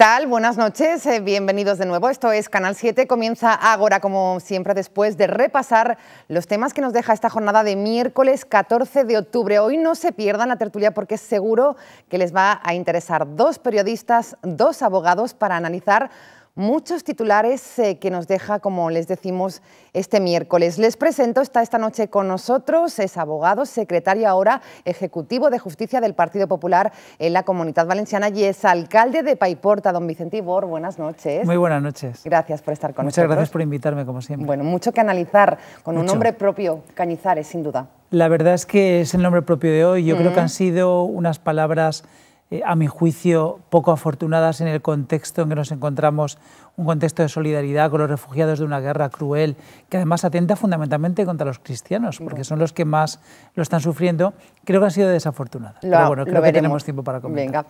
tal? Buenas noches, eh, bienvenidos de nuevo. Esto es Canal 7, comienza ahora, como siempre, después de repasar los temas que nos deja esta jornada de miércoles 14 de octubre. Hoy no se pierdan la tertulia porque es seguro que les va a interesar dos periodistas, dos abogados para analizar muchos titulares eh, que nos deja, como les decimos, este miércoles. Les presento, está esta noche con nosotros, es abogado, secretario ahora ejecutivo de Justicia del Partido Popular en la Comunidad Valenciana y es alcalde de Paiporta, don Vicente Ibor. Buenas noches. Muy buenas noches. Gracias por estar con nosotros. Muchas gracias por invitarme, como siempre. Bueno, mucho que analizar con un nombre propio, Cañizares, sin duda. La verdad es que es el nombre propio de hoy. Yo creo que han sido unas palabras eh, a mi juicio, poco afortunadas en el contexto en que nos encontramos, un contexto de solidaridad con los refugiados de una guerra cruel, que además atenta fundamentalmente contra los cristianos, porque son los que más lo están sufriendo, creo que han sido desafortunadas. Pero bueno, creo que tenemos tiempo para comentar.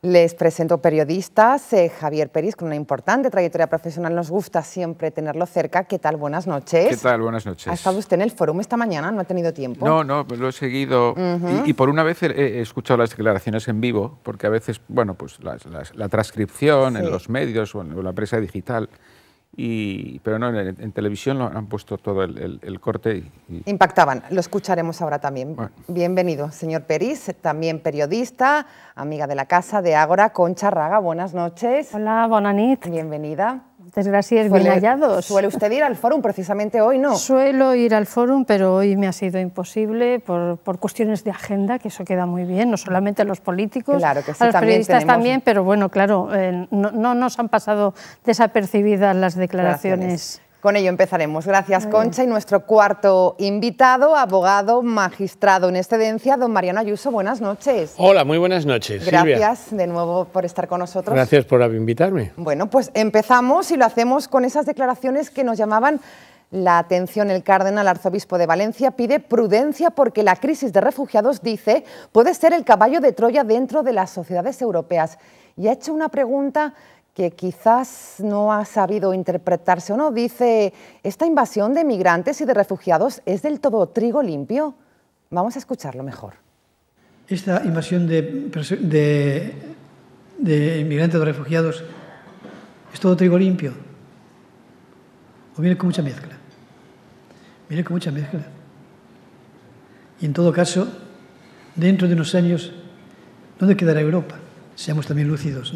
Les presento periodistas. Eh, Javier Peris, con una importante trayectoria profesional, nos gusta siempre tenerlo cerca. ¿Qué tal? Buenas noches. ¿Qué tal? Buenas noches. ¿Ha estado usted en el foro esta mañana? ¿No ha tenido tiempo? No, no, lo he seguido. y, por una vez he, escuchado las declaraciones en vivo, porque a veces, bueno, pues la transcripción en los medios o la prensa digital pero no, en, televisión lo han puesto todo el, corte. Y, Impactaban, lo escucharemos ahora también. Bienvenido, señor Peris, también periodista, amiga de la casa de Ágora, Concha Raga, buenas noches. Hola, buenas noches. Bienvenida gracias, bien hallados. ¿Suele usted ir al fórum precisamente hoy, no? Suelo ir al fórum, pero hoy me ha sido imposible por, cuestiones de agenda, que eso queda muy bien, no solamente los políticos, claro que a los periodistas también, pero bueno, claro, eh, no, nos han pasado desapercibidas las declaraciones. Con ello empezaremos. Gracias, Concha. Y nuestro cuarto invitado, abogado, magistrado en excedencia, don Mariano Ayuso. Buenas noches. Hola, muy buenas noches. Gracias de nuevo por estar con nosotros. Gracias por invitarme. Bueno, pues empezamos y lo hacemos con esas declaraciones que nos llamaban la atención. El cardenal arzobispo de Valencia pide prudencia porque la crisis de refugiados, dice, puede ser el caballo de Troya dentro de las sociedades europeas. Y ha hecho una pregunta que quizás no ha sabido interpretarse o no. Dice, esta invasión de migrantes y de refugiados es del todo trigo limpio. Vamos a escucharlo mejor. Esta invasión de, de, de refugiados es todo trigo limpio. O viene con mucha mezcla. Viene con mucha mezcla. Y en todo caso, dentro de unos años, ¿dónde quedará Europa? Seamos también lúcidos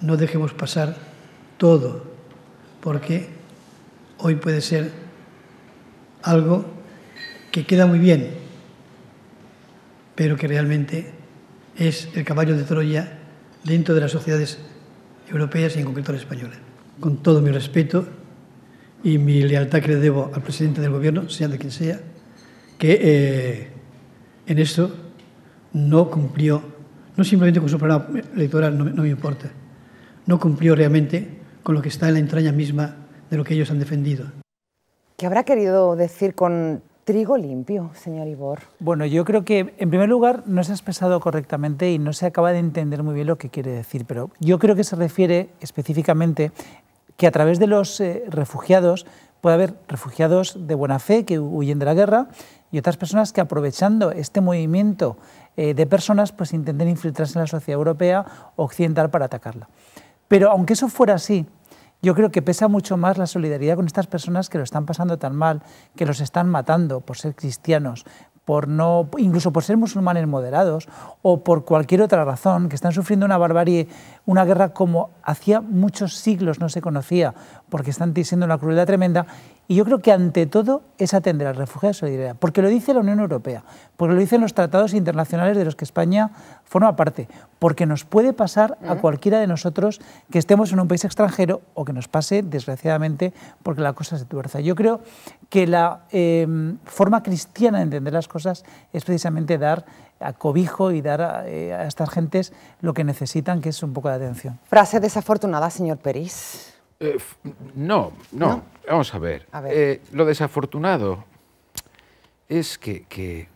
no dejemos pasar todo, porque hoy puede ser algo que queda muy bien, pero que realmente es el caballo de Troya dentro de las sociedades europeas y en concreto la española. Con todo mi respeto y mi lealtad que le debo al presidente del gobierno, sea de quien sea, que eh, en esto no cumplió, no simplemente con su programa electoral, no me importa, no cumplió realmente con lo que está en la entraña misma de lo que ellos han defendido. ¿Qué habrá querido decir con trigo limpio, señor Ibor? Bueno, yo creo que en primer lugar no se ha expresado correctamente y no se acaba de entender muy bien lo que quiere decir, pero yo creo que se refiere específicamente que a través de los eh, refugiados puede haber refugiados de buena fe que huyen de la guerra y otras personas que aprovechando este movimiento eh, de personas pues intenten infiltrarse en la sociedad europea occidental para atacarla. Pero aunque eso fuera así, yo creo que pesa mucho más la solidaridad con estas personas que lo están pasando tan mal, que los están matando por ser cristianos, por no, incluso por ser musulmanes moderados o por cualquier otra razón, que están sufriendo una barbarie, una guerra como hacía muchos siglos no se conocía, porque están siendo una crueldad tremenda y yo creo que ante todo es atender al refugio de solidaridad, porque lo dice la Unión Europea, porque lo dicen los tratados internacionales de los que España forma parte, porque nos puede pasar a cualquiera de nosotros que estemos en un país extranjero o que nos pase, desgraciadamente, porque la cosa se tuerza. Yo creo que la em, forma cristiana de entender las cosas es precisamente dar a cobijo y dar a, eh, a estas gentes lo que necesitan, que es un poco de atención. Frase desafortunada, señor Peris. Eh, no, no, Vamos a ver. Eh, lo desafortunado es que,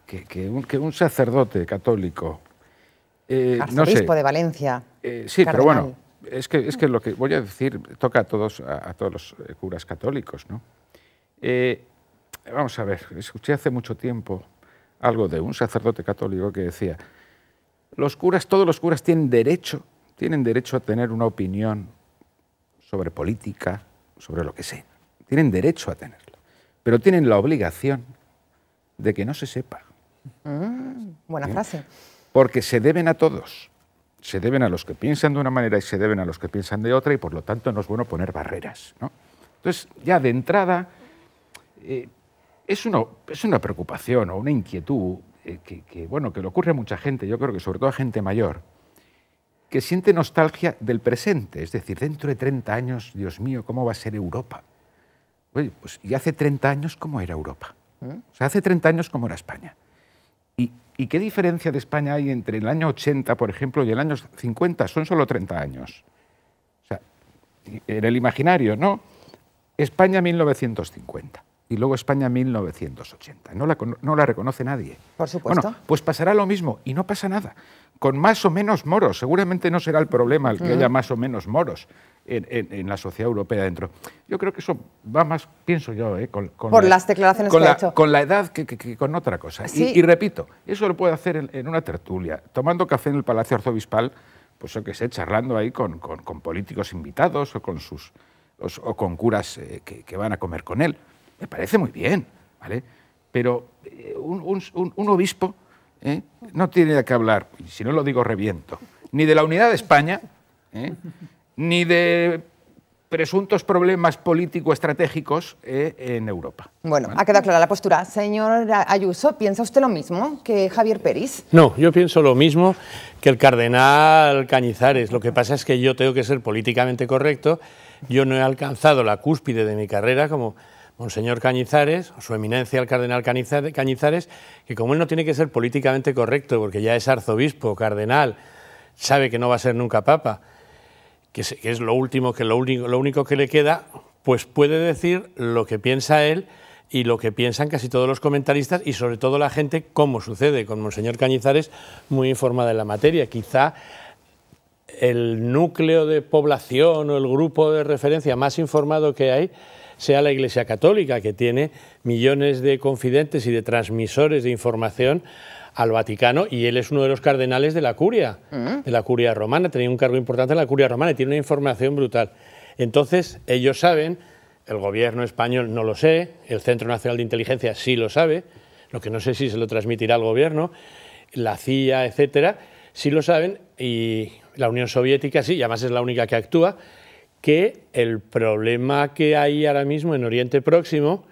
un, sacerdote católico. Eh, Arzobispo de Valencia. sí, pero bueno, es que, es que lo que voy a decir toca a todos, a, todos los curas católicos, ¿no? vamos a ver, escuché hace mucho tiempo algo de un sacerdote católico que decía: los curas, todos los curas tienen derecho, tienen derecho a tener una opinión sobre política, sobre lo que sea. Tienen derecho a tenerlo, pero tienen la obligación de que no se sepa. Mm, buena ¿Eh? frase. Porque se deben a todos. Se deben a los que piensan de una manera y se deben a los que piensan de otra y por lo tanto no es bueno poner barreras. Entonces, ya de entrada, eh, es, una, es una preocupación o una inquietud eh, que, bueno, que le ocurre a mucha gente, yo creo que sobre todo a gente mayor, que siente nostalgia del presente, es decir, dentro de 30 años, Dios mío, ¿cómo va a ser Europa? pues, y hace 30 años, ¿cómo era Europa? ¿Eh? O sea, hace 30 años, ¿cómo era España? ¿Y, ¿Y qué diferencia de España hay entre el año 80, por ejemplo, y el año 50? Son solo 30 años. O sea, en el imaginario, ¿no? España 1950 y luego España 1980. No la, no la reconoce nadie. Por supuesto. Bueno, pues pasará lo mismo y no pasa nada. Con más o menos moros, seguramente no será el problema el que haya mm. más o menos moros en, la sociedad europea dentro. Yo creo que eso va más, pienso yo, eh, con, por la, las declaraciones con la, edad que, con otra cosa. Y, repito, eso lo puede hacer en, una tertulia, tomando café en el Palacio Arzobispal, pues yo que sé, charlando ahí con, con políticos invitados o con sus o, con curas eh, que van a comer con él me parece muy bien, ¿vale? Pero eh, un, obispo ¿eh? no tiene que hablar, si no lo digo reviento, ni de la unidad de España, ¿eh? ni de presuntos problemas político-estratégicos en Europa. Bueno, ha quedado clara la postura. Señor Ayuso, ¿piensa usted lo mismo que Javier Pérez? No, yo pienso lo mismo que el cardenal Cañizares. Lo que pasa es que yo tengo que ser políticamente correcto. Yo no he alcanzado la cúspide de mi carrera como Monseñor Cañizares, su eminencia el cardenal Cañizares, que como él no tiene que ser políticamente correcto, porque ya es arzobispo, cardenal, sabe que no va a ser nunca papa, que es lo último, que lo único, lo único que le queda, pues puede decir lo que piensa él y lo que piensan casi todos los comentaristas y sobre todo la gente, cómo sucede con Monseñor Cañizares, muy informada en la materia. Quizá el núcleo de población o el grupo de referencia más informado que hay sea la Iglesia Católica, que tiene millones de confidentes y de transmisores de información al Vaticano y él es uno de los cardenales de la curia, mm. de la curia romana, tenía un cargo importante en la curia romana y tiene una información brutal. Entonces, ellos saben, el gobierno español no lo sé, el Centro Nacional de Inteligencia sí lo sabe, lo que no sé si se lo transmitirá al gobierno, la CIA, etcétera, sí lo saben y la Unión Soviética sí, y además es la única que actúa, que el problema que hay ahora mismo en Oriente Próximo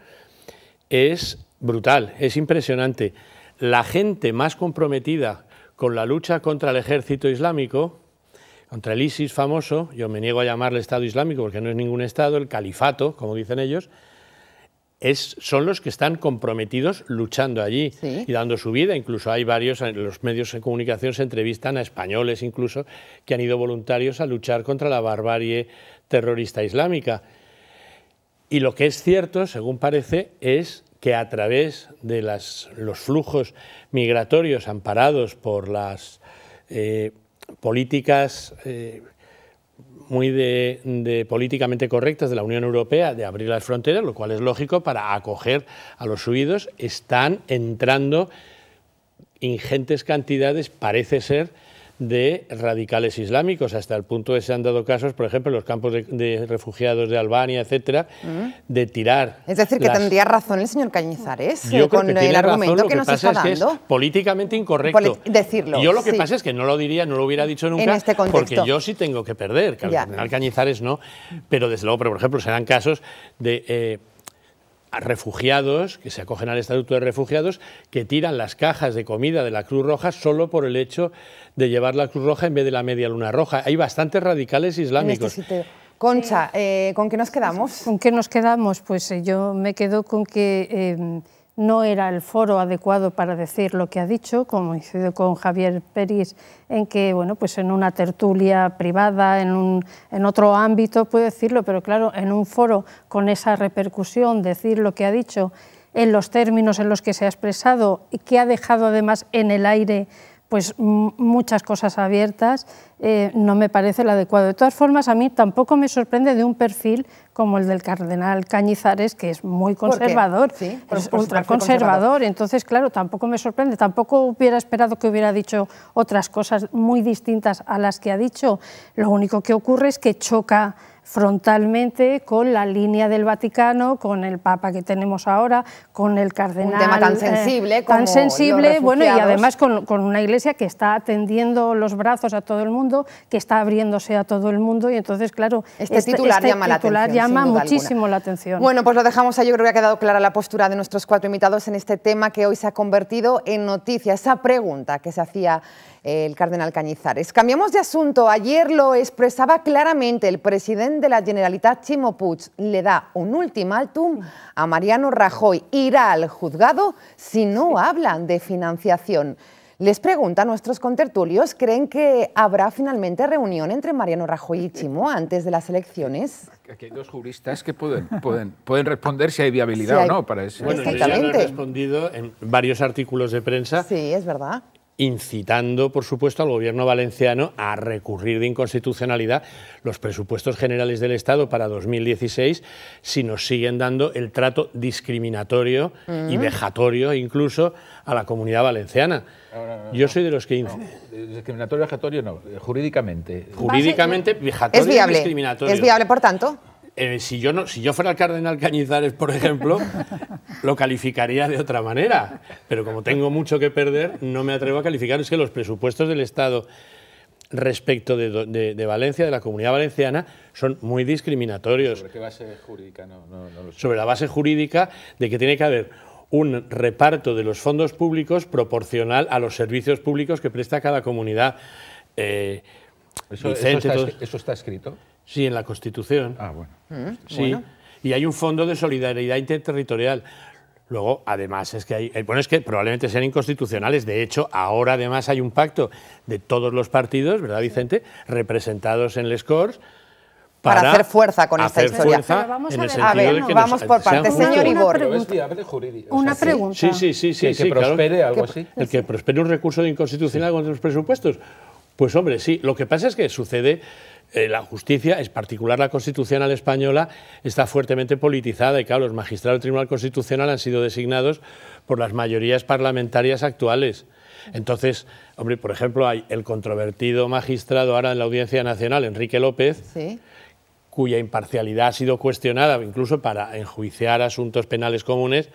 es brutal, es impresionante. La gente más comprometida con la lucha contra el ejército islámico, contra el ISIS famoso, yo me niego a llamarle Estado Islámico porque no es ningún Estado, el califato, como dicen ellos, son los que están comprometidos luchando allí y dando su vida. Incluso hay varios, los medios de comunicación se entrevistan a españoles incluso que han ido voluntarios a luchar contra la barbarie terrorista islámica. Y lo que es cierto, según parece, es que a través de los flujos migratorios amparados por las eh, políticas eh, muy de, políticamente correctas de la Unión Europea de abrir las fronteras, lo cual es lógico para acoger a los huidos, están entrando ingentes cantidades, parece ser, de radicales islámicos, hasta el punto de que se han dado casos, por ejemplo, en los campos de, refugiados de Albania, etcétera, mm. de tirar. Es decir, que tendría razón el señor Cañizares con el argumento que, nos está dando. políticamente incorrecto. decirlo. Yo lo que pasa es que no lo diría, no lo hubiera dicho nunca, este porque yo sí tengo que perder, el al Cañizares no, pero desde luego, pero por ejemplo, serán casos de. Eh, refugiados que se acogen al Estatuto de Refugiados que tiran las cajas de comida de la Cruz Roja solo por el hecho de llevar la Cruz Roja en vez de la media luna roja. Hay bastantes radicales este islámicos. Concha, eh, ¿con qué nos quedamos? ¿Con qué nos quedamos? Pues eh, yo me quedo con que eh, no era el foro adecuado para decir lo que ha dicho, como coincido con Javier Peris en que, bueno, pues en una tertulia privada, en, un, en otro ámbito puede decirlo, pero claro, en un foro con esa repercusión, decir lo que ha dicho en los términos en los que se ha expresado y que ha dejado además en el aire pues muchas cosas abiertas, eh, no me parece el adecuado. De todas formas, a mí tampoco me sorprende de un perfil como el del cardenal Cañizares, que es muy conservador, es pues, pues, ultraconservador, entonces, claro, tampoco me sorprende, tampoco hubiera esperado que hubiera dicho otras cosas muy distintas a las que ha dicho. Lo único que ocurre es que choca frontalmente con la línea del Vaticano, con el Papa que tenemos ahora, con el cardenal. Un tema tan eh, sensible. tan sensible, bueno, y además con, una iglesia que está tendiendo los brazos a todo el mundo, que está abriéndose a todo el mundo, y entonces, claro, este, este titular este llama, muchísimo la atención. Bueno, pues lo dejamos ahí, yo creo que ha quedado clara la postura de nuestros cuatro invitados en este tema que hoy se ha convertido en noticia, esa pregunta que se hacía el cardenal Cañizares. Cambiamos de asunto. Ayer lo expresaba claramente el presidente de la Generalitat, Chimo Puig, le da un ultimátum a Mariano Rajoy. Irá al juzgado si no hablan de financiación. Les pregunta a nuestros contertulios, ¿creen que habrá finalmente reunión entre Mariano Rajoy y Chimo antes de las elecciones? Aquí hay dos juristas que pueden, pueden, pueden responder si hay viabilidad o no para eso. Bueno, ya lo han respondido en varios artículos de prensa. Sí, es verdad incitando, por supuesto, al gobierno valenciano a recurrir de inconstitucionalidad los presupuestos generales del Estado para 2016 si nos siguen dando el trato discriminatorio y vejatorio incluso a la comunidad valenciana. Yo soy de los que... discriminatorio, vejatorio no, eh, jurídicamente. Jurídicamente, vejatorio es viable, discriminatorio. Es viable, por tanto. Eh, si, yo no, si yo fuera el cardenal Cañizares, por ejemplo, lo calificaría de otra manera. Pero como tengo mucho que perder, no me atrevo a calificar. Es que los presupuestos del Estado respecto de, Valencia, de la comunidad valenciana, son muy discriminatorios. ¿Sobre qué base jurídica? Sobre la base jurídica de que tiene que haber un reparto de los fondos públicos proporcional a los servicios públicos que presta cada comunidad. Eh, ¿Eso está escrito? Sí, en la Constitución. Ah, bueno. Mm, sí. Y hay un fondo de solidaridad interterritorial. Luego, además, es que hay. Eh, bueno, es que probablemente sean inconstitucionales. De hecho, ahora además hay un pacto de todos los partidos, ¿verdad, Vicente? Representados en les scores Para, hacer fuerza con esta historia. Fuerza vamos a ver, vamos por partes, señor Ibor. Una pregunta. Sí, sí, sí, sí, que, prospere algo así. El que prospere un recurso de inconstitucional contra los presupuestos pues hombre, sí, lo que pasa es que sucede eh, la justicia, es particular la constitucional española, está fuertemente politizada y claro, los magistrados del Tribunal Constitucional han sido designados por las mayorías parlamentarias actuales. Entonces, hombre, por ejemplo, hay el controvertido magistrado ahora en la Audiencia Nacional, Enrique López, cuya imparcialidad ha sido cuestionada incluso para enjuiciar asuntos penales comunes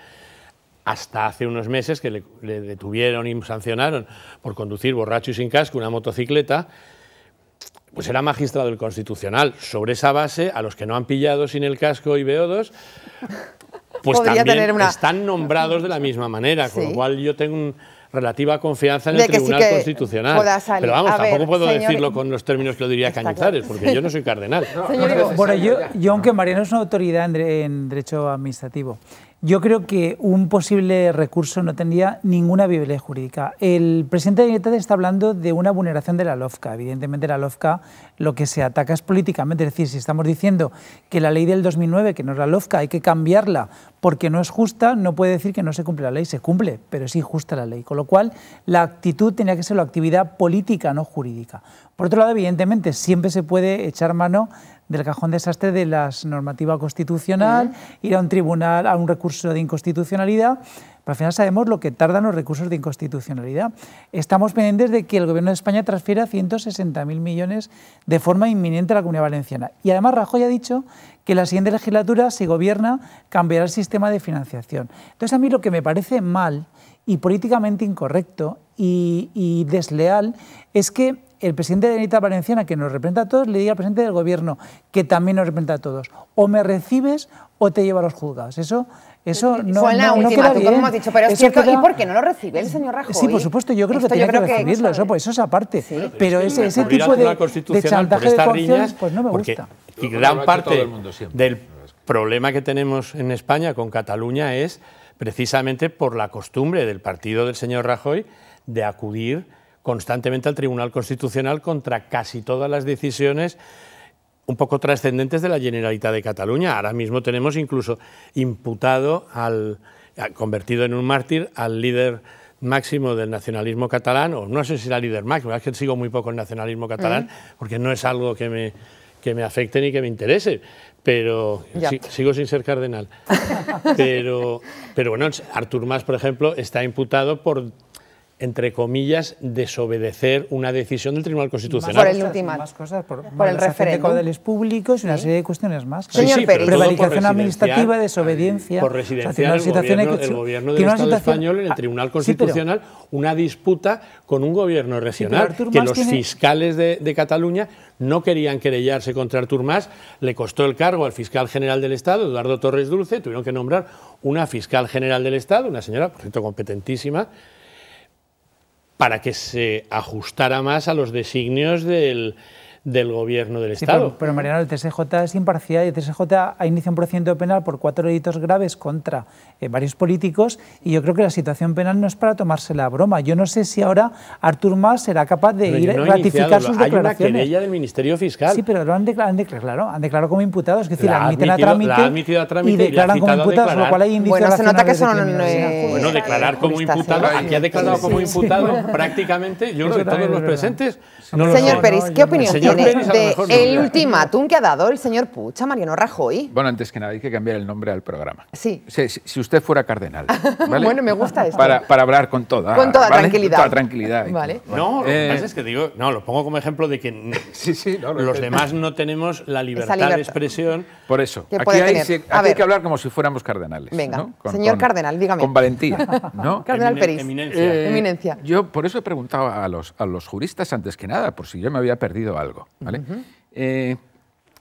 hasta hace unos meses que le, detuvieron y sancionaron por conducir borracho y sin casco una motocicleta, pues era magistrado del Constitucional. Sobre esa base, a los que no han pillado sin el casco y veodos, pues también están nombrados de la misma manera, con lo cual yo tengo relativa confianza en el Tribunal Constitucional. Pero vamos, tampoco puedo decirlo con los términos que lo diría Cañizares, porque yo no soy cardenal. bueno, yo, aunque Mariano es una autoridad en derecho administrativo, yo creo que un posible recurso no tendría ninguna viabilidad jurídica. El presidente de está hablando de una vulneración de la LOFCA. Evidentemente, la LOFCA lo que se ataca es políticamente. Es decir, si estamos diciendo que la ley del 2009, que no es la LOFCA, hay que cambiarla porque no es justa, no puede decir que no se cumple la ley. Se cumple, pero es injusta la ley. Con lo cual, la actitud tenía que ser la actividad política, no jurídica. Por otro lado, evidentemente, siempre se puede echar mano del cajón desastre de la normativa constitucional, ir a un tribunal, a un recurso de inconstitucionalidad. Pero al final sabemos lo que tardan los recursos de inconstitucionalidad. Estamos pendientes de que el Gobierno de España transfiera 160.000 millones de forma inminente a la Comunidad Valenciana. Y además Rajoy ha dicho que la siguiente legislatura, si gobierna, cambiará el sistema de financiación. Entonces a mí lo que me parece mal y políticamente incorrecto y desleal es que el presidente de la Valenciana, que nos representa a todos, le diga al presidente del gobierno, que también nos representa a todos, o me recibes o te llevo a los juzgados. Eso eso no, Fue no, no hemos dicho, pero es cierto, ¿y por qué no lo recibe el señor Rajoy? Sí, por supuesto, yo creo que tiene que, recibirlo, eso, pues, eso es aparte. Pero, ese, ese tipo de, de chantaje de pues no me gusta. Y gran parte del problema que tenemos en España con Cataluña es precisamente por la costumbre del partido del señor Rajoy de acudir constantemente al Tribunal Constitucional contra casi todas las decisiones un poco trascendentes de la Generalitat de Cataluña. Ahora mismo tenemos incluso imputado, al, convertido en un mártir, al líder máximo del nacionalismo catalán, o no sé si era líder máximo, es que sigo muy poco el nacionalismo catalán, porque no es algo que me, que me afecte ni que me interese, pero sigo sin ser cardenal. pero, pero bueno, Artur Mas, por ejemplo, está imputado por entre comillas, desobedecer una decisión del Tribunal Constitucional. por el último, cosas, por, por el referéndum. públicos y una serie de cuestiones más. Sí, Señor sí, Prevaricación administrativa, desobediencia. Por residencia. o sea, el, gobierno, el gobierno del Estado español en el ah, Tribunal Constitucional una disputa con un gobierno regional que los fiscales de, de, Cataluña no querían querellarse contra Artur Mas. Le costó el cargo al fiscal general del Estado, Eduardo Torres Dulce. Tuvieron que nombrar una fiscal general del Estado, una señora, por cierto, competentísima, para que se ajustara más a los designios del, del gobierno del Estado. Pero, Mariano, el TSJ es imparcial y el TSJ ha iniciado un procedimiento penal por cuatro delitos graves contra eh, varios políticos y yo creo que la situación penal no es para tomarse la broma. Yo no sé si ahora Artur Mas será capaz de ir a ratificar sus Hay declaraciones. Hay una ella del Ministerio Fiscal. Sí, pero lo han, declarado, han, declarado, han declarado como imputados, es decir, la, admiten admitido, a trámite, la admitido trámite y declaran como imputados, lo cual hay indicios Bueno, se nota que son... no bueno, declarar como imputado, ¿eh? aquí ha declarado como imputado prácticamente, yo creo que todos los presentes... Señor Peris, ¿qué opinión tiene? de el ultimátum que ha dado el señor Pucha, Mariano Rajoy. Bueno, antes que nada, hay que cambiar el nombre al programa. Sí. Si, usted fuera cardenal. ¿vale? bueno, me gusta esto. Para, hablar con toda, con toda tranquilidad. Con tranquilidad. Vale. No, lo que eh, pasa es que digo, no, lo pongo como ejemplo de que los demás no tenemos la libertad, de expresión. Por eso, aquí, hay, que hablar como si fuéramos cardenales. Venga, señor cardenal, dígame. Con valentía. ¿no? cardenal Peris. Eminencia. Eh, yo por eso he preguntado a los, a los juristas antes que nada, por si yo me había perdido algo. ¿vale? Eh,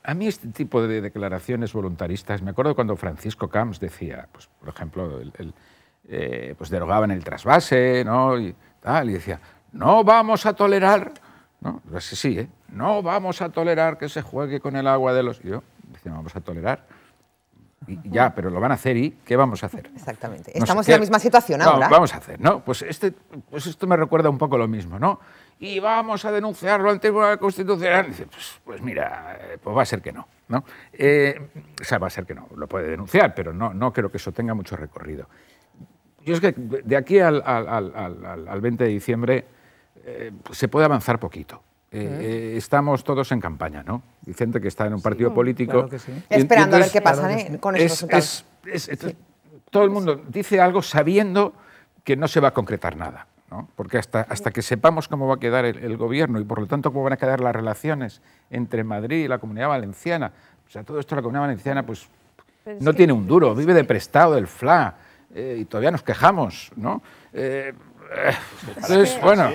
a mí este tipo de declaraciones voluntaristas, me acuerdo cuando Francisco Camps decía, pues, por ejemplo, el, eh, pues derogaban el trasvase ¿no? y, tal, y decía, no vamos a tolerar, ¿no? sí, ¿eh? no vamos a tolerar que se juegue con el agua de los... Y yo decía, vamos a tolerar. Y, ya, pero lo van a hacer y ¿qué vamos a hacer? Exactamente. Estamos en la misma situación ahora. No, vamos a hacer, ¿no? Pues, este, pues esto me recuerda un poco lo mismo, ¿no? y vamos a denunciarlo ante la Constitucional. Dice, pues, pues, mira, eh, pues va a ser que no. ¿no? Eh, o sea, va a ser que no, lo puede denunciar, pero no, no creo que eso tenga mucho recorrido. Yo es que de aquí al, 20 de diciembre eh, se puede avanzar poquito. estamos todos en campaña, ¿no? Vicente que está en un partido político. Esperando a ver qué pasa con esos todo el mundo dice algo sabiendo que no se va a concretar nada. Porque hasta, hasta que sepamos cómo va a quedar el, gobierno y por lo tanto cómo van a quedar las relaciones entre Madrid y la Comunidad Valenciana, o sea, todo esto la Comunidad Valenciana pues no tiene un duro, vive de prestado, del FLA, eh, y todavía nos quejamos, ¿no? Eh, bueno...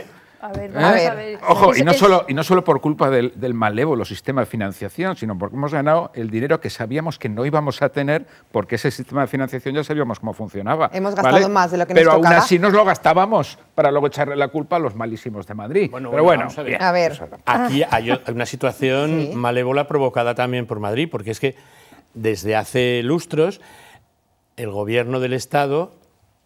¿Eh? ver, Ojo, y no, solo, y no solo por culpa del, malévolo sistema de financiación, sino porque hemos ganado el dinero que sabíamos que no íbamos a tener, porque ese sistema de financiación ya sabíamos cómo funcionaba. Hemos gastado más de lo que Pero nos Pero aún así nos lo gastábamos para luego echarle la culpa a los malísimos de Madrid. Bueno, Pero bueno, a, ver. Aquí ah. hay una situación malévola provocada también por Madrid, porque es que desde hace lustros el gobierno del Estado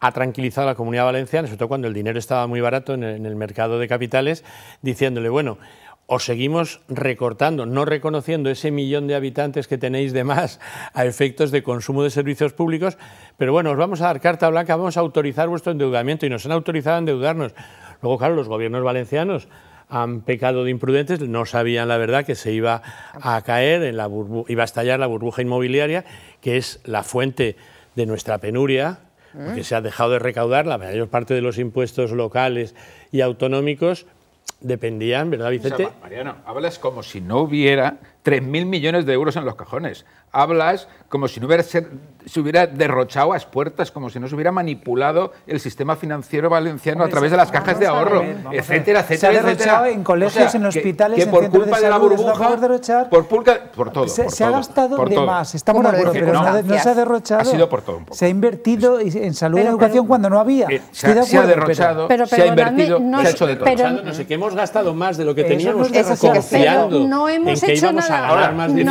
ha tranquilizado a la comunidad valenciana, sobre todo cuando el dinero estaba muy barato en el, mercado de capitales, diciéndole, bueno, os seguimos recortando, no reconociendo ese millón de habitantes que tenéis de más a efectos de consumo de servicios públicos, pero bueno, os vamos a dar carta blanca, vamos a autorizar vuestro endeudamiento y nos han autorizado a endeudarnos. Luego, claro, los gobiernos valencianos han pecado de imprudentes, no sabían la verdad que se iba a caer, en la iba a estallar la burbuja inmobiliaria, que es la fuente de nuestra penuria, porque se ha dejado de recaudar la mayor parte de los impuestos locales y autonómicos dependían, ¿verdad, Vicente? Mariano, hablas como si no hubiera 3.000 millones de euros en los cajones. Hablas como si no hubiera se hubiera derrochado a puertas, como si no se hubiera manipulado el sistema financiero valenciano a través de las cajas de ahorro, etcétera, etcétera. Se ha derrochado en colegios, en hospitales, por en culpa de, la burbuja, por, culpa por todo. Se, se ha gastado de más, estamos eh, de acuerdo, pero no, se ha derrochado. por todo Se ha invertido en salud y educación cuando no había. se, ha, derrochado, se ha invertido, se ha hecho de todo. no sé, que hemos gastado más de lo que teníamos confiando no hemos hecho nada y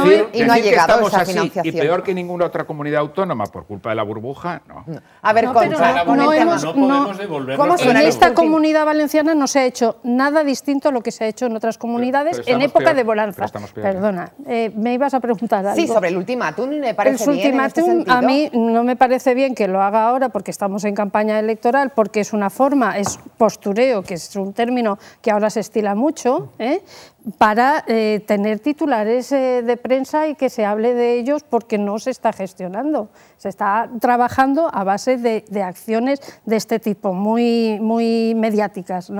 no ha llegado que esa financiación. y peor que ninguna otra comunidad autónoma por culpa de la burbuja, no. A ver, no, con, no, hemos, podemos En esta comunidad valenciana no se ha hecho nada distinto a lo que se ha hecho en otras comunidades en época de bonanza. Perdona, eh, me ibas a preguntar algo. Sí, sobre el ultimátum, ¿me parece el este a mí no me parece bien que lo haga ahora porque estamos en campaña electoral, porque es una forma, es postureo, que es un término que ahora se estila mucho, ¿eh? para eh, tener titulares eh, de prensa y que se hable de ellos porque no se está gestionando. Se está trabajando a base de, acciones de este tipo, muy, mediáticas.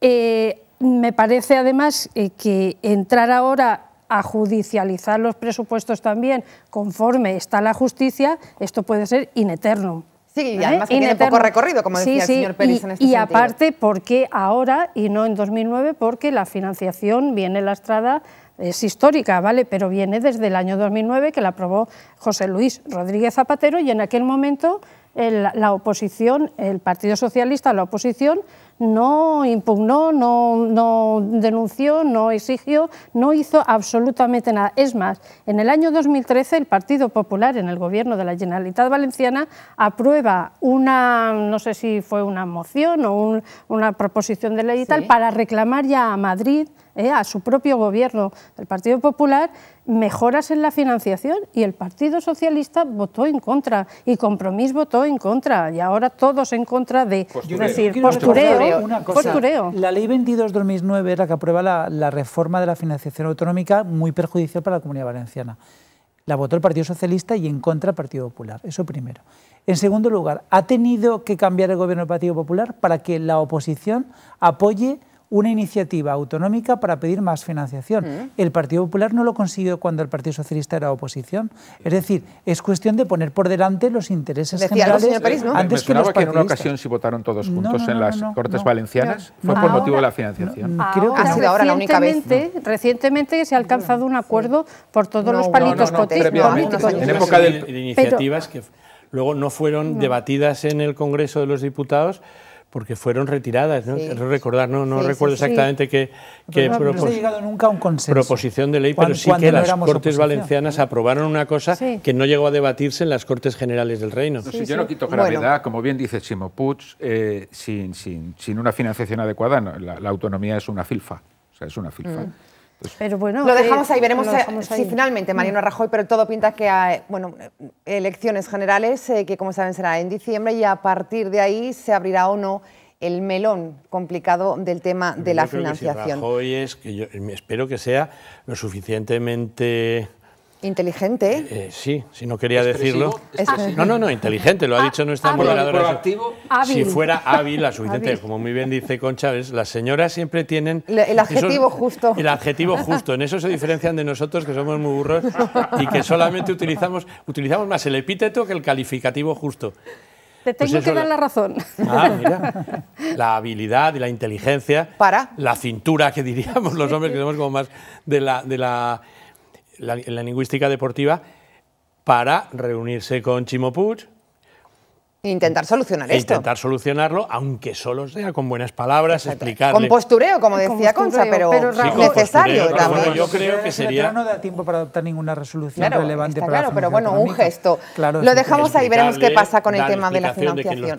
Eh, me parece además que entrar ahora a judicializar los presupuestos también conforme está la justicia, esto puede ser ineterno. Sí, y además tiene poco recorrido, como decía el señor Pérez en este Y aparte, ¿por qué ahora y no en 2009? Porque la financiación viene la estrada, es histórica, ¿vale? Pero viene desde el año 2009 que la aprobó José Luis Rodríguez Zapatero y en aquel momento la oposición, el Partido Socialista, la oposición, no impugnó, no, denunció, no exigió, no hizo absolutamente nada. Es más, en el año 2013 el Partido Popular, en el gobierno de la Generalitat Valenciana, aprueba una, no sé si fue una moción o una proposición de ley y tal, para reclamar ya a Madrid eh, a su propio gobierno el Partido Popular, mejoras en la financiación y el Partido Socialista votó en contra y Compromís votó en contra y ahora todos en contra de decir, postureo, una La ley 22-2009 era la que aprueba la, la reforma de la financiación autonómica muy perjudicial para la comunidad valenciana. La votó el Partido Socialista y en contra el Partido Popular, eso primero. En segundo lugar, ¿ha tenido que cambiar el gobierno del Partido Popular para que la oposición apoye una iniciativa autonómica para pedir más financiación. Mm. El Partido Popular no lo consiguió cuando el Partido Socialista era oposición. Es decir, es cuestión de poner por delante los intereses generales antes me, que en una ocasión si votaron todos juntos en las Cortes Valencianas fue por motivo de la financiación. Creo ahora Recientemente se ha alcanzado un acuerdo por todos los palitos políticos. En época de, iniciativas que luego no fueron debatidas en el Congreso de los Diputados porque fueron retiradas, ¿no? recordar, no, recuerdo exactamente qué, no, llegado nunca a un consenso. proposición de ley, pero sí que las Cortes Valencianas aprobaron una cosa que no llegó a debatirse en las Cortes Generales del Reino. Si yo no quito gravedad, como bien dice Simo Puig, eh, sin, una financiación adecuada, la, autonomía es una filfa, o sea, es una filfa. Mm lo eh, dejamos ahí, veremos eh, si finalmente Mariano mm. Rajoy, pero todo pinta que hay bueno, elecciones generales, eh, que como saben será en diciembre y a partir de ahí se abrirá o no el melón complicado del tema de la financiación. Rajoy es que yo espero que sea lo suficientemente Inteligente. Eh, eh, sí, si no quería decirlo. No, no, no, inteligente, lo ha ah, dicho nuestra hábil. moderadora. Si fuera hábil, la suficiente, como muy bien dice Concha, las señoras siempre tienen... el adjetivo justo. El adjetivo justo. En eso se diferencian de nosotros, que somos muy burros, y que solamente utilizamos, utilizamos más el epíteto que el calificativo justo. Te pues tengo que dar la razón. Ah, mira. La habilidad y la inteligencia. Para. La cintura, que diríamos los hombres, que somos como más de la, de la la, en la lingüística deportiva para reunirse con Chimo e Intentar solucionar e Intentar solucionarlo, aunque solo sea con buenas palabras, explicarle. Con postureo, como decía Concha, pero, necesario también. yo creo que sería. no da tiempo para adoptar ninguna resolución relevante para Claro, pero bueno, un gesto. Claro, Lo dejamos ahí, veremos qué pasa con el tema de la financiación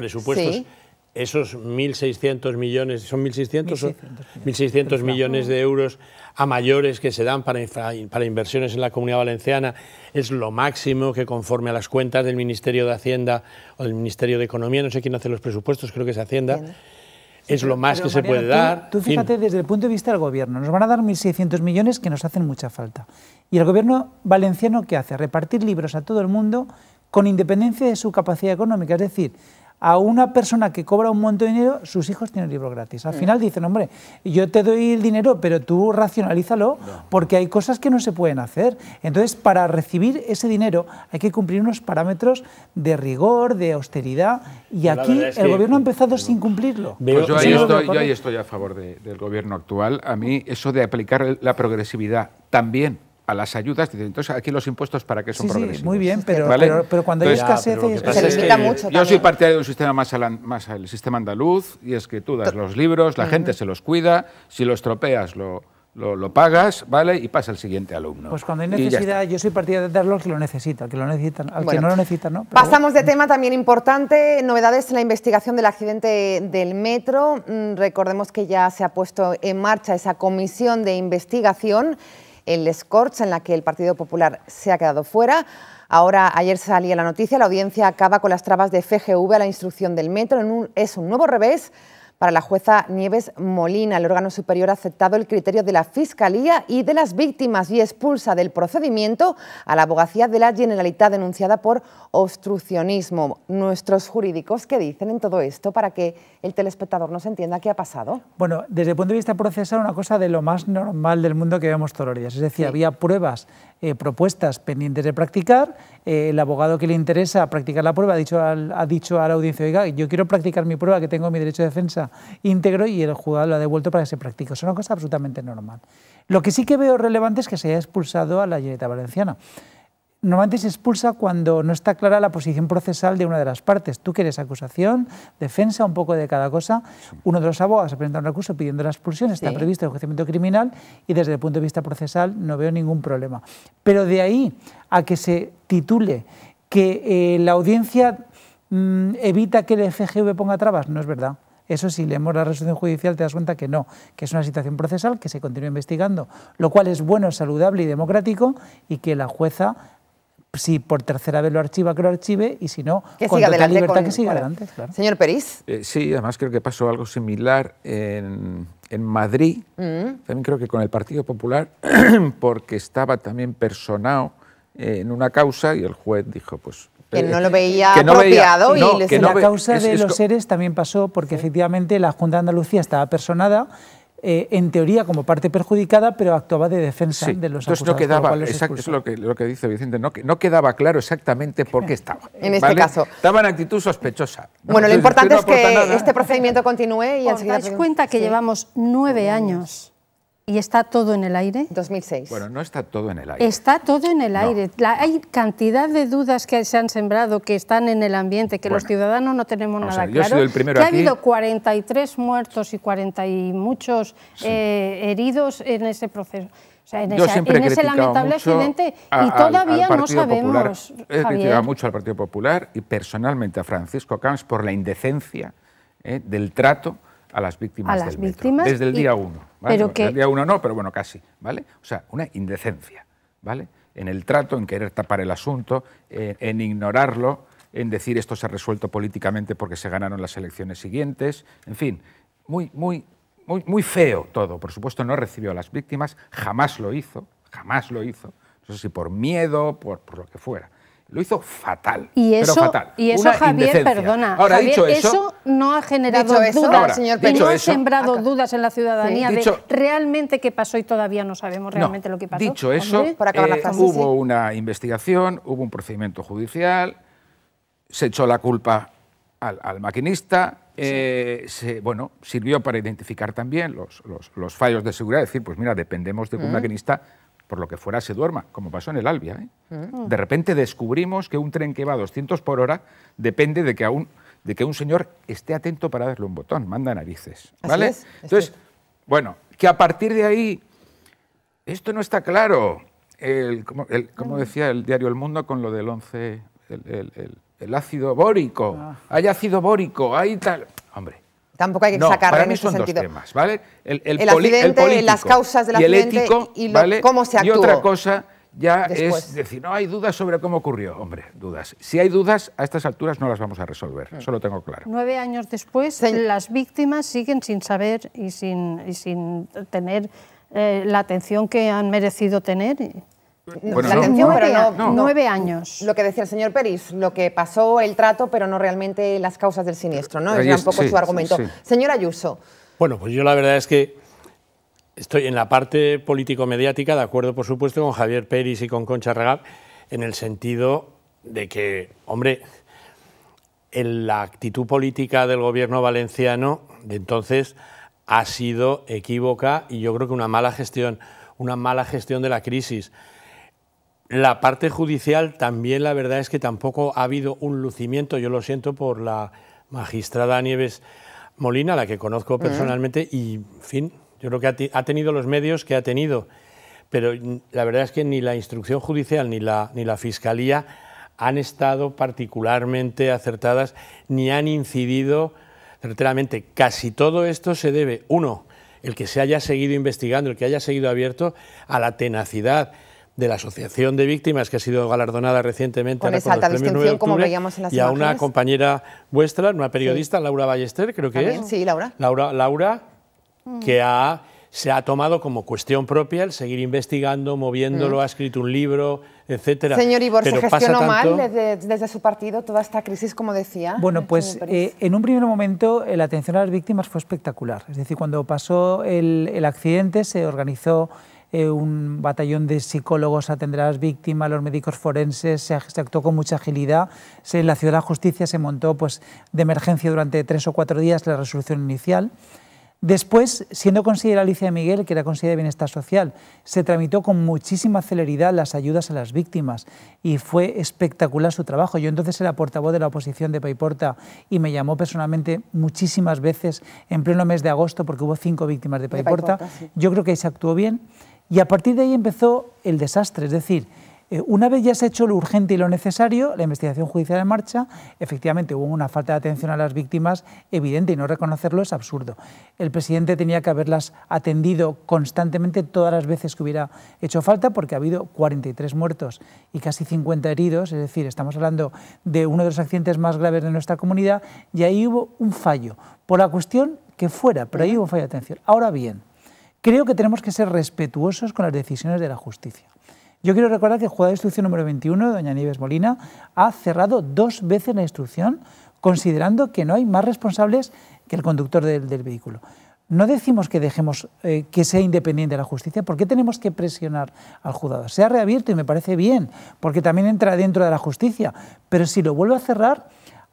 esos 1.600 millones, ¿son 1.600? 1.600 millones de euros a mayores que se dan para, inversiones en la Comunidad Valenciana es lo máximo que conforme a las cuentas del Ministerio de Hacienda o del Ministerio de Economía, no sé quién hace los presupuestos, creo que es Hacienda, es lo más que se puede dar. Tú fíjate, desde el punto de vista del Gobierno, nos van a dar 1.600 millones que nos hacen mucha falta. ¿Y el Gobierno valenciano qué hace? Repartir libros a todo el mundo con independencia de su capacidad económica, es decir, a una persona que cobra un montón de dinero, sus hijos tienen libro gratis. Al mm. final dicen, hombre, yo te doy el dinero, pero tú racionalízalo, porque hay cosas que no se pueden hacer. Entonces, para recibir ese dinero hay que cumplir unos parámetros de rigor, de austeridad, y aquí el gobierno ha empezado sin cumplirlo. Pues yo, ahí estoy, a favor del gobierno actual. A mí eso de aplicar la progresividad también a las ayudas, entonces aquí los impuestos para qué son progresivos. Sí, muy bien, pero, cuando hay escasez... Es limita mucho. Yo soy partidario de un sistema más, al, más sistema andaluz, y es que tú das los libros, la gente se los cuida, si los tropeas lo, lo, lo, pagas, ¿vale? Y pasa el siguiente alumno. Pues cuando hay necesidad, yo soy partidario de darlo al que lo necesita, al que, lo necesitan, que no lo necesita, ¿no? pasamos de tema también importante, novedades en la investigación del accidente del metro. Mm, recordemos que ya se ha puesto en marcha esa comisión de investigación el Scorch, en la que el Partido Popular se ha quedado fuera. Ahora, ayer salía la noticia, la audiencia acaba con las trabas de FGV a la instrucción del metro. En es un nuevo revés para la jueza Nieves Molina, el órgano superior ha aceptado el criterio de la Fiscalía y de las víctimas y expulsa del procedimiento a la abogacía de la Generalitat denunciada por obstruccionismo. Nuestros jurídicos, ¿qué dicen en todo esto para que el telespectador nos entienda qué ha pasado? Bueno, desde el punto de vista procesal, una cosa de lo más normal del mundo que vemos todos los días. Es decir, había pruebas eh, propuestas pendientes de practicar. Eh, el abogado que le interesa practicar la prueba ha dicho, ha dicho a la audiencia, oiga, yo quiero practicar mi prueba, que tengo mi derecho de defensa íntegro y el juzgado lo ha devuelto para que se practique. Es una cosa absolutamente normal. Lo que sí que veo relevante es que se haya expulsado a la Generalitat Valenciana normalmente se expulsa cuando no está clara la posición procesal de una de las partes. Tú quieres acusación, defensa, un poco de cada cosa. Uno de los abogados presenta un recurso pidiendo la expulsión, está previsto el juicio criminal y desde el punto de vista procesal no veo ningún problema. Pero de ahí a que se titule que eh, la audiencia mm, evita que el FGV ponga trabas, no es verdad. Eso si leemos la resolución judicial te das cuenta que no, que es una situación procesal que se continúa investigando, lo cual es bueno, saludable y democrático y que la jueza si por tercera vez lo archiva, que lo archive, y si no, que con siga libertad que siga adelante. Señor Peris. Eh, sí, además creo que pasó algo similar en, en Madrid, mm. también creo que con el Partido Popular, porque estaba también personado eh, en una causa y el juez dijo, pues que no eh, lo veía apropiado y la causa de los seres también pasó porque efectivamente la Junta de Andalucía estaba personada eh, en teoría como parte perjudicada, pero actuaba de defensa de los Entonces no quedaba, exacto, es lo que, dice Vicente, no, quedaba claro exactamente por qué estaba. en este caso. Estaba en actitud sospechosa. Bueno, lo importante es que este procedimiento continúe y Os dais cuenta que llevamos nueve años y está todo en el aire. 2006. Bueno, no está todo en el aire. Está todo en el aire. hay cantidad de dudas que se han sembrado, que están en el ambiente, que los ciudadanos no tenemos nada claro. yo he sido el primero ha habido 43 muertos y 40 y muchos eh, heridos en ese proceso. O sea, en, ese lamentable accidente y todavía no sabemos. He criticado mucho al Partido Popular y personalmente a Francisco Camps por la indecencia eh, del trato a las víctimas del metro, desde el día uno. El día uno no, pero bueno, casi, ¿vale? O sea, una indecencia, ¿vale? En el trato, en querer tapar el asunto, en, ignorarlo, en decir esto se ha resuelto políticamente porque se ganaron las elecciones siguientes, en fin, muy, muy, muy, muy feo todo. Por supuesto, no recibió a las víctimas, jamás lo hizo, jamás lo hizo. No sé si por miedo, por lo que fuera. Lo hizo fatal. pero fatal. Y eso Javier, perdona. Ahora, eso, no ha generado dudas, no ha sembrado dudas en la ciudadanía de realmente qué pasó y todavía no sabemos realmente lo que pasó. Dicho eso, eh, hubo una investigación, hubo un procedimiento judicial, se echó la culpa al, maquinista, eh, bueno, sirvió para identificar también los, fallos de seguridad, decir, pues mira, dependemos de un mm. maquinista por lo que fuera se duerma, como pasó en el Albia. ¿eh? Mm. De repente descubrimos que un tren que va a 200 por hora depende de que, un, de que un señor esté atento para darle un botón, manda narices. ¿vale? Entonces, bueno, que a partir de ahí, esto no está claro. El, como, decía el diario El Mundo con lo del 11, el, ácido bórico, ah. hay ácido bórico, hay tal. Hombre, Tampoco hay que no, para mí son Dos temas, ¿vale? El, accidente, político las causas del y el ético, y cómo se actúa. Y otra cosa ya es decir, no hay dudas sobre cómo ocurrió. Hombre, dudas. Si hay dudas, a estas alturas no las vamos a resolver. Mm. Eso lo tengo claro. Nueve años después, las víctimas siguen sin saber y sin, y sin tener eh, la atención que han merecido tener nueve, años. Lo que decía el señor Peris, lo que pasó, el trato, pero no realmente las causas del siniestro, ¿no? Es, poco su argumento. señora Señor Ayuso. Bueno, pues yo la verdad es que estoy en la parte político-mediática, de acuerdo, por supuesto, con Javier Peris y con Concha Regal en el sentido de que, hombre, en la actitud política del gobierno valenciano de entonces ha sido equívoca y yo creo que una mala gestión, una mala gestión de la crisis. La parte judicial también la verdad es que tampoco ha habido un lucimiento, yo lo siento por la magistrada Nieves Molina, la que conozco personalmente, y en fin, yo creo que ha, tenido los medios que ha tenido, pero la verdad es que ni la instrucción judicial ni la, ni la fiscalía han estado particularmente acertadas ni han incidido certeramente. Casi todo esto se debe, uno, el que se haya seguido investigando, el que haya seguido abierto, a la tenacidad de la Asociación de Víctimas, que ha sido galardonada recientemente con, esa distinción, como veíamos en las y a una compañera vuestra, una periodista, Laura Ballester, creo que es. Sí, Laura. Laura, mm. que ha, se ha tomado como cuestión propia el seguir investigando, moviéndolo, mm. ha escrito un libro, etcétera. Señor Ibor, ¿se gestionó mal desde, su partido toda esta crisis, como decía? Bueno, pues eh, en un primer momento eh, la atención a las víctimas fue espectacular. Es decir, cuando pasó el, el accidente se organizó eh, un batallón de psicólogos atender a las víctimas, los médicos forenses, se, actuó con mucha agilidad, se, la ciudad de la justicia se montó pues, de emergencia durante tres o cuatro días la resolución inicial. Después, siendo consejera Alicia Miguel, que era consejera de Bienestar Social, se tramitó con muchísima celeridad las ayudas a las víctimas y fue espectacular su trabajo. Yo entonces era portavoz de la oposición de PayPorta y me llamó personalmente muchísimas veces en pleno mes de agosto porque hubo cinco víctimas de PayPorta. Yo creo que ahí se actuó bien. Y a partir de ahí empezó el desastre, es decir, eh, una vez ya se ha hecho lo urgente y lo necesario, la investigación judicial en marcha, efectivamente hubo una falta de atención a las víctimas evidente y no reconocerlo es absurdo. El presidente tenía que haberlas atendido constantemente todas las veces que hubiera hecho falta porque ha habido 43 muertos y casi 50 heridos, es decir, estamos hablando de uno de los accidentes más graves de nuestra comunidad y ahí hubo un fallo por la cuestión que fuera, pero ahí hubo un fallo de atención. Ahora bien, Creo que tenemos que ser respetuosos con las decisiones de la justicia. Yo quiero recordar que el juez de instrucción número 21, doña Nieves Molina, ha cerrado dos veces la instrucción considerando que no hay más responsables que el conductor del, vehículo. No decimos que dejemos eh, que sea independiente la justicia, ¿por qué tenemos que presionar al juzgado? Se ha reabierto y me parece bien, porque también entra dentro de la justicia, pero si lo vuelve a cerrar,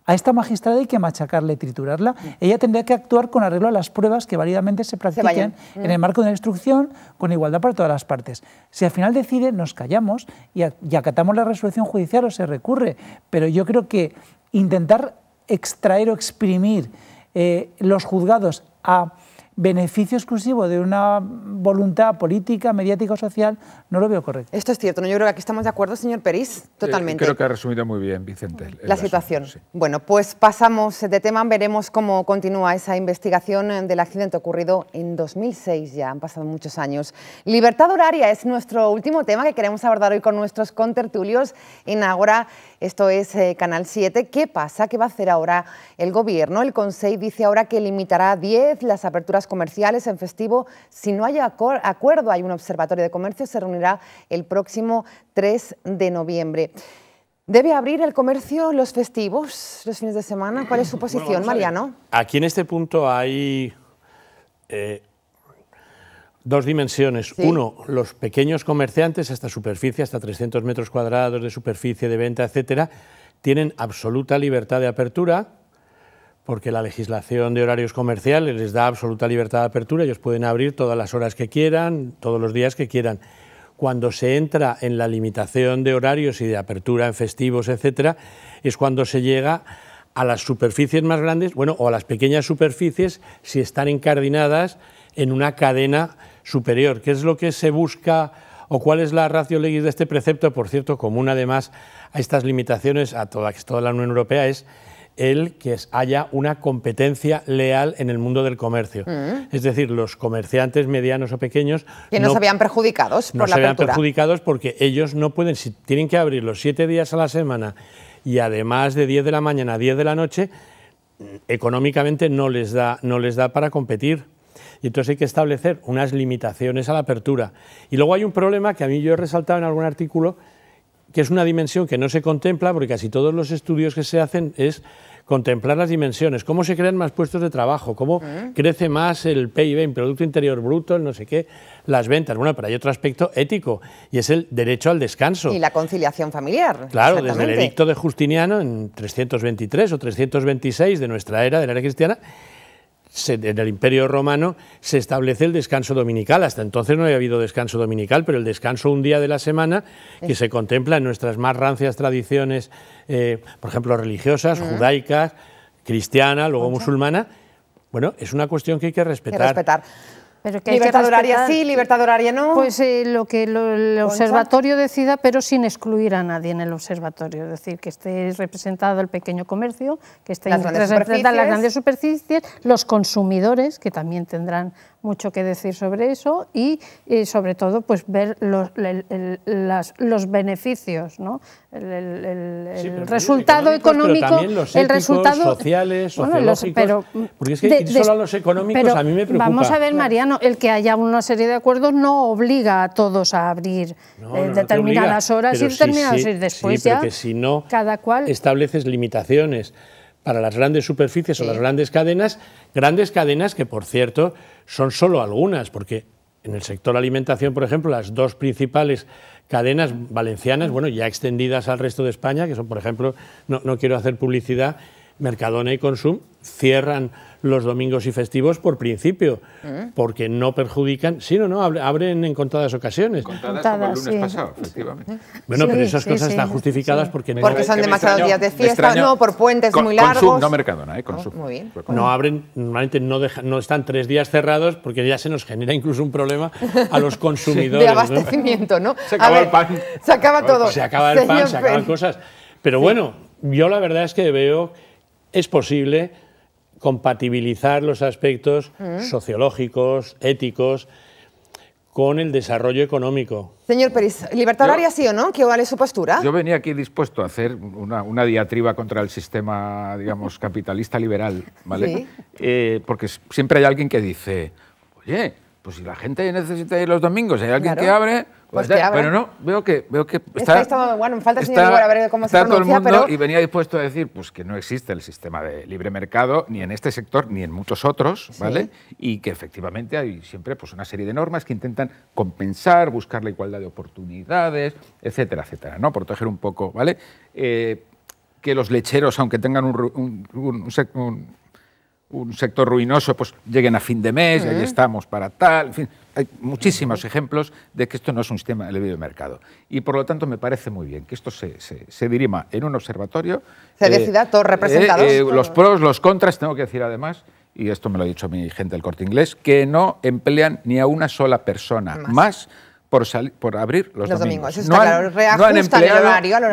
a esta magistrada hay que machacarle, triturarla. Mm. Ella tendría que actuar con arreglo a las pruebas que válidamente se practiquen en el mm. marco de la instrucción con igualdad para todas las partes. Si al final decide, nos callamos y, acatamos la resolución judicial o se recurre. Pero yo creo que intentar extraer o exprimir eh, los juzgados a beneficio exclusivo de una voluntad política, mediática o social, no lo veo correcto. Esto es cierto, ¿no? yo creo que aquí estamos de acuerdo, señor Peris, eh, totalmente. creo que ha resumido muy bien, Vicente. La situación. Bueno, pues pasamos de tema, veremos cómo continúa esa investigación del accidente ocurrido en 2006, ya han pasado muchos años. Libertad horaria es nuestro último tema que queremos abordar hoy con nuestros contertulios en Agora. Esto es eh, Canal 7. ¿Qué pasa? ¿Qué va a hacer ahora el gobierno? El Consejo dice ahora que limitará 10 las aperturas comerciales en festivo. Si no hay acuerdo, hay un observatorio de comercio, se reunirá el próximo 3 de noviembre. ¿Debe abrir el comercio los festivos, los fines de semana? ¿Cuál es su posición, Mariano? Aquí en este punto hay eh, Dos dimensiones. Uno, los pequeños comerciantes, hasta superficie, hasta 300 metros cuadrados de superficie de venta, etcétera, tienen absoluta libertad de apertura, porque la legislación de horarios comerciales les da absoluta libertad de apertura, ellos pueden abrir todas las horas que quieran, todos los días que quieran. Cuando se entra en la limitación de horarios y de apertura en festivos, etcétera, es cuando se llega a las superficies más grandes, bueno, o a las pequeñas superficies si están encardinadas en una cadena superior. ¿Qué es lo que se busca o cuál es la ratio legis de este precepto? Por cierto, común además a estas limitaciones, a toda, toda la Unión Europea, es el que haya una competencia leal en el mundo del comercio. Mm. Es decir, los comerciantes medianos o pequeños... Que no, se habían perjudicados por la No se perjudicados porque ellos no pueden, si tienen que abrir los siete días a la semana y además de 10 de la mañana a 10 de la noche, mm, económicamente no les da, no les da para competir y entonces hay que establecer unas limitaciones a la apertura. Y luego hay un problema que a mí yo he resaltado en algún artículo, que es una dimensión que no se contempla, porque casi todos los estudios que se hacen es contemplar las dimensiones, cómo se crean más puestos de trabajo, cómo ah. crece más el PIB, el Producto Interior Bruto, no sé qué, las ventas. Bueno, pero hay otro aspecto ético y es el derecho al descanso. Y la conciliación familiar. Claro, desde el edicto de Justiniano en 323 o 326 de nuestra era, de la era cristiana, en el Imperio Romano se establece el descanso dominical. Hasta entonces no había habido descanso dominical, pero el descanso un día de la semana que se contempla en nuestras más rancias tradiciones, eh, por ejemplo, religiosas, judaicas, cristianas, luego musulmanas, musulmana. Bueno, es una cuestión que hay que respetar. Que respetar. Pero libertad horaria sí, libertad horaria no. Pues eh, lo que el observatorio decida, pero sin excluir a nadie en el observatorio. Es decir, que esté representado el pequeño comercio, que esté las las grandes superficies, los consumidores, que también tendrán mucho que decir sobre eso, y eh, sobre todo pues ver los, beneficios, ¿no? el, resultado económico, el resultado sociales, sociológicos, porque es que solo a los económicos a mí me preocupa. Vamos a ver, Mariano, el que haya una serie de acuerdos no obliga a todos a abrir eh, determinadas horas y determinadas después si no, cada cual estableces limitaciones para las grandes superficies o las grandes cadenas, grandes cadenas que por cierto son solo algunas, porque en el sector alimentación, por ejemplo, las dos principales cadenas valencianas, mm. bueno, ya extendidas al resto de España, que son, por ejemplo, no quiero hacer publicidad, Mercadona y Consum cierran los domingos y festivos por principio, mm. porque no perjudican, sí no, no, abren en contadas ocasiones. Contadas, como el lunes pasado, efectivamente. Bueno, pero esas cosas están justificadas porque... Porque son demasiados días de fiesta, no, por puentes muy largos. no Mercadona, ¿eh? Consum. Oh, no abren, normalmente no, no están tres días cerrados porque ya se nos genera incluso un problema a los consumidores. de abastecimiento, ¿no? Se acaba el pan. Se acaba todo. Se acaba el pan, se acaban cosas. Pero bueno, yo la verdad es que veo es posible compatibilizar los aspectos mm. sociológicos, éticos, con el desarrollo económico. Señor Pérez, ¿libertad horaria sí o no? ¿Qué vale su postura? Yo venía aquí dispuesto a hacer una, diatriba contra el sistema, digamos, capitalista liberal, ¿vale? Eh, porque siempre hay alguien que dice, oye, pues si la gente necesita ir los domingos, hay alguien que abre, pues pero no, veo que, veo que está, me falta el ver cómo se todo el mundo y venía dispuesto a decir pues que no existe el sistema de libre mercado ni en este sector ni en muchos otros, ¿vale? Y que efectivamente hay siempre pues una serie de normas que intentan compensar, buscar la igualdad de oportunidades, etcétera, etcétera, ¿no? Proteger un poco, ¿vale? Eh, que los lecheros, aunque tengan un, un un sector ruinoso, pues lleguen a fin de mes, ahí estamos para tal. En fin, hay muchísimos ejemplos de que esto no es un sistema de libre mercado. Y por lo tanto, me parece muy bien que esto se, dirima en un observatorio. Se decida eh, todos representados. Eh, eh, los pros, los contras, tengo que decir además, y esto me lo ha dicho mi gente del corte inglés, que no emplean ni a una sola persona más por, abrir los, domingos. no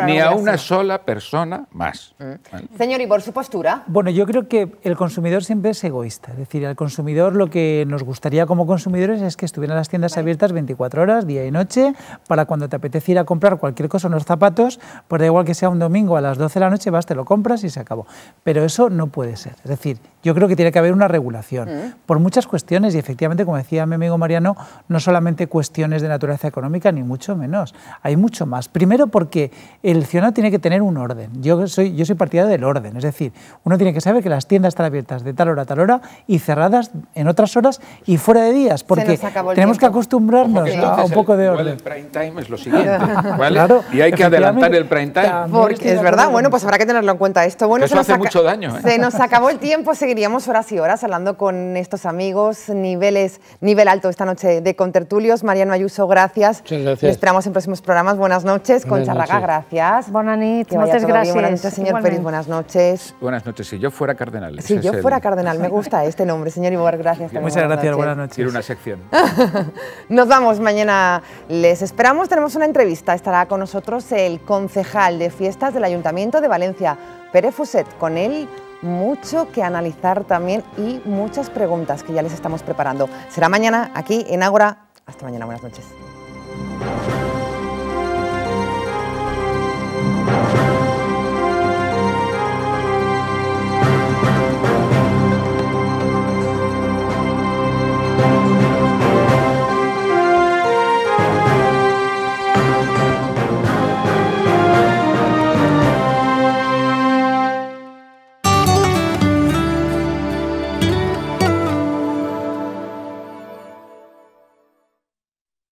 Ni a una sola persona más. Mm. Señor, ¿y por su postura? Bueno, yo creo que el consumidor siempre es egoísta. Es decir, al consumidor lo que nos gustaría como consumidores es que estuvieran las tiendas abiertas 24 horas, día y noche, para cuando te apetece ir a comprar cualquier cosa, unos zapatos, pues da igual que sea un domingo a las 12 de la noche, vas, te lo compras y se acabó. Pero eso no puede ser. Es decir, yo creo que tiene que haber una regulación mm. por muchas cuestiones y efectivamente, como decía mi amigo Mariano, no solamente cuestiones de naturaleza económica, ni mucho menos. Hay mucho más. Primero porque el ciudadano tiene que tener un orden. Yo soy, yo soy partidario del orden. Es decir, uno tiene que saber que las tiendas están abiertas de tal hora a tal hora y cerradas en otras horas y fuera de días, porque tenemos que acostumbrarnos a un poco de orden. El prime time es lo siguiente. y hay que adelantar el prime time. Porque es verdad, bueno, pues habrá que tenerlo en cuenta esto. Bueno, se nos hace mucho daño. ¿eh? Se nos acabó el tiempo, seguiríamos horas y horas hablando con estos amigos. Niveles, nivel alto esta noche de contertulios. Mariano Ayuso, gracias gracias. esperamos en próximos programas. Buenas noches. Buenas Concha Raga, gracias. Buenas noches. gracias. Buenas noches, señor Peris, Pérez. Buenas noches. Buenas noches. Si yo fuera cardenal. Si yo fuera cardenal. Me gusta este nombre, señor Ibar. Gracias. Muchas gracias. Buenas noches. Quiero una sección. Nos vamos. Mañana les esperamos. Tenemos una entrevista. Estará con nosotros el concejal de fiestas del Ayuntamiento de Valencia, Pérez Fuset. Con él mucho que analizar también y muchas preguntas que ya les estamos preparando. Será mañana aquí en Ágora. Hasta mañana, buenas noches.